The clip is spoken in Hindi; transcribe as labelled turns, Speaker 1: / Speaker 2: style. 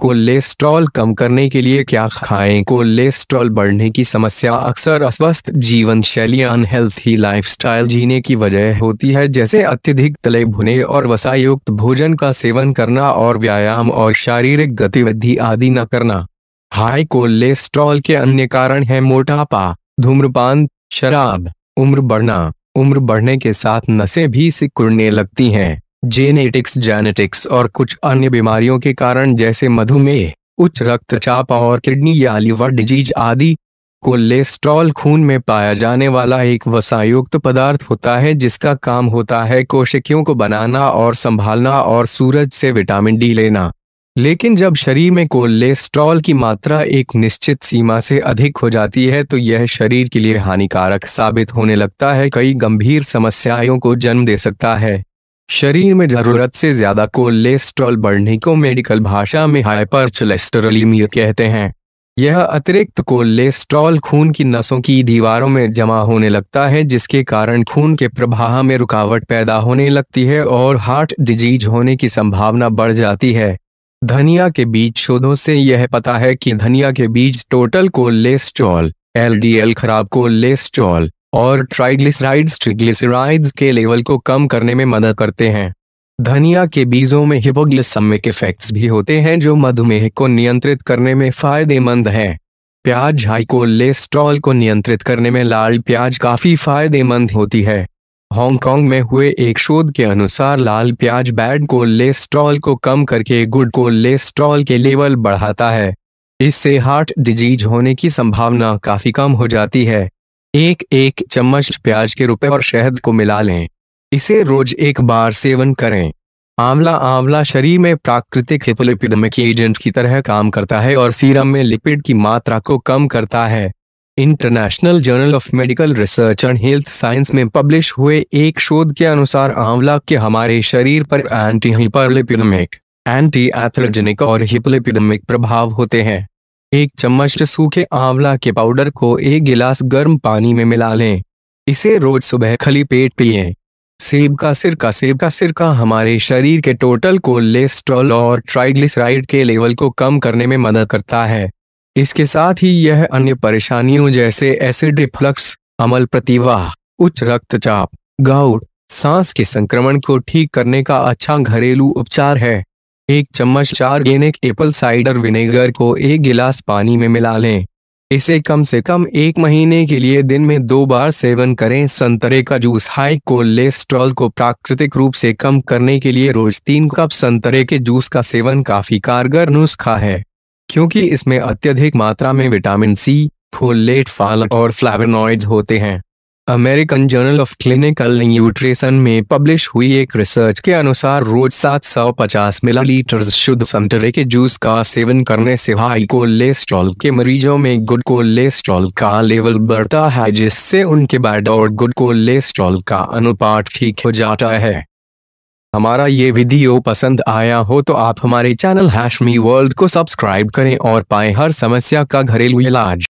Speaker 1: कोलेस्ट्रॉल कम करने के लिए क्या खाएं कोलेस्ट्रॉल बढ़ने की समस्या अक्सर अस्वस्थ जीवन शैली अनहेल्थी लाइफस्टाइल जीने की वजह होती है जैसे अत्यधिक तले भुने और वसायुक्त भोजन का सेवन करना और व्यायाम और शारीरिक गतिविधि आदि न करना हाई कोलेस्ट्रॉल के अन्य कारण है मोटापा धूम्रपान शराब उम्र बढ़ना उम्र बढ़ने के साथ नशे भी सिकुड़ने लगती हैं जेनेटिक्स जेनेटिक्स और कुछ अन्य बीमारियों के कारण जैसे मधुमेह उच्च रक्तचाप और किडनी या लिवर डिजीज आदि कोलेस्ट्रॉल खून में पाया जाने वाला एक वसायुक्त पदार्थ होता है जिसका काम होता है कोशिकियों को बनाना और संभालना और सूरज से विटामिन डी लेना लेकिन जब शरीर में कोलेस्ट्रॉल की मात्रा एक निश्चित सीमा से अधिक हो जाती है तो यह शरीर के लिए हानिकारक साबित होने लगता है कई गंभीर समस्याओं को जन्म दे सकता है शरीर में जरूरत से ज्यादा कोलेस्ट्रॉल बढ़ने को मेडिकल भाषा में हाइपरचलेस्टरलीमिया कहते हैं यह अतिरिक्त कोलेस्ट्रॉल खून की नसों की दीवारों में जमा होने लगता है जिसके कारण खून के प्रवाह में रुकावट पैदा होने लगती है और हार्ट डिजीज होने की संभावना बढ़ जाती है धनिया के बीज शोधों से यह पता है कि धनिया के बीज टोटल कोलेस्ट्रॉल एल खराब कोलेस्ट्रॉल और ट्राइग्लिसराइड्स ट्रिग्लिसराइड्स के लेवल को कम करने में मदद करते हैं धनिया के बीजों में हिपोग्लिसमिक इफेक्ट्स भी होते हैं जो मधुमेह को नियंत्रित करने में फायदेमंद है प्याज हाइकोलेस्ट्रॉल को नियंत्रित करने में लाल प्याज काफी फायदेमंद होती है हांगकांग में हुए एक शोध के अनुसार लाल प्याज बैड कोलेस्ट्रॉल को कम करके गुड कोलेस्ट्रॉल के लेवल बढ़ाता है इससे हार्ट डिजीज होने की संभावना काफी कम हो जाती है एक एक चम्मच प्याज के रुपए और शहद को मिला लें इसे रोज एक बार सेवन करें आंवला आंवला शरीर में प्राकृतिक हिपोलिपिडमिक एजेंट की तरह काम करता है और सीरम में लिपिड की मात्रा को कम करता है international journal of medical research and health science में पब्लिश हुए एक शोध के अनुसार आंवला के हमारे शरीर पर एंटी हिपरलिपिडमिक एंटी एथलोजेनिक और हिपोलिपिडमिक प्रभाव होते हैं एक चम्मच सूखे आंवला के पाउडर को एक गिलास गर्म पानी में मिला लें इसे रोज सुबह खली पेट पिए सेब का सिरका सेब का सिरका हमारे शरीर के टोटल कोलेस्ट्रॉल और ट्राइग्लिसराइड के लेवल को कम करने में मदद करता है इसके साथ ही यह अन्य परेशानियों जैसे एसिड रिफ्लक्स अमल प्रतिवाह उच्च रक्तचाप गाउट सांस के संक्रमण को ठीक करने का अच्छा घरेलू उपचार है एक चम्मच ऑर्गेनिक एप्पल साइडर विनेगर को एक गिलास पानी में मिला लें इसे कम से कम एक महीने के लिए दिन में दो बार सेवन करें संतरे का जूस हाई कोलेस्ट्रॉल को प्राकृतिक रूप से कम करने के लिए रोज तीन कप संतरे के जूस का सेवन काफी कारगर नुस्खा है क्योंकि इसमें अत्यधिक मात्रा में विटामिन सी फोलेट फाल और फ्लावनॉइड होते हैं American journal of clinical nutrition में पब्लिश हुई एक रिसर्च के अनुसार रोज 750 मिलीलीटर शुद्ध संतरे के जूस का सेवन करने से हाई कोलेस्ट्रॉल के मरीजों में गुड कोलेस्ट्रॉल का लेवल बढ़ता है जिससे उनके बैड और गुड कोलेस्ट्रॉल का अनुपात ठीक हो जाता है हमारा ये वीडियो पसंद आया हो तो आप हमारे चैनल हैशमी वर्ल्ड को सब्सक्राइब करें और पाए हर समस्या का घरेलू इलाज